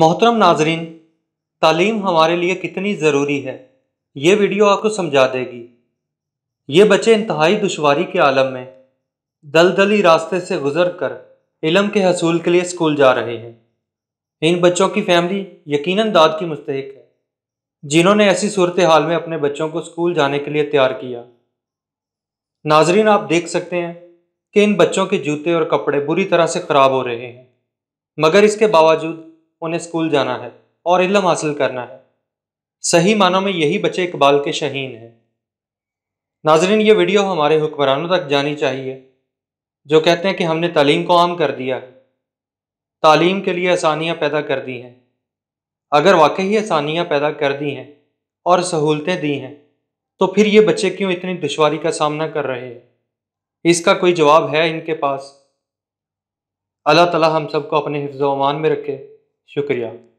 मोहतरम नाजरीन तालीम हमारे लिए कितनी ज़रूरी है ये वीडियो आपको समझा देगी ये बच्चे इंतहाई दुशारी के आलम में दलदली रास्ते से गुजर कर इलम के हसूल के लिए स्कूल जा रहे हैं इन बच्चों की फैमिली यकीनन दाद की मुस्तक है जिन्होंने ऐसी सूरत हाल में अपने बच्चों को स्कूल जाने के लिए तैयार किया नाजरीन आप देख सकते हैं कि इन बच्चों के जूते और कपड़े बुरी तरह से ख़राब हो रहे हैं मगर इसके बावजूद उन्हें स्कूल जाना है और इलम हासिल करना है सही मानों में यही बच्चे इकबाल के शहीन हैं नाजरीन ये वीडियो हमारे हुक्मरानों तक जानी चाहिए जो कहते हैं कि हमने तालीम को आम कर दिया है तालीम के लिए आसानियाँ पैदा कर दी हैं अगर वाकई आसानियाँ पैदा कर दी हैं और सहूलतें दी हैं तो फिर ये बच्चे क्यों इतनी दुशारी का सामना कर रहे हैं इसका कोई जवाब है इनके पास अल्लाह ताला हम सबको अपने हिफ्ज़ अमान में रखे शुक्रिया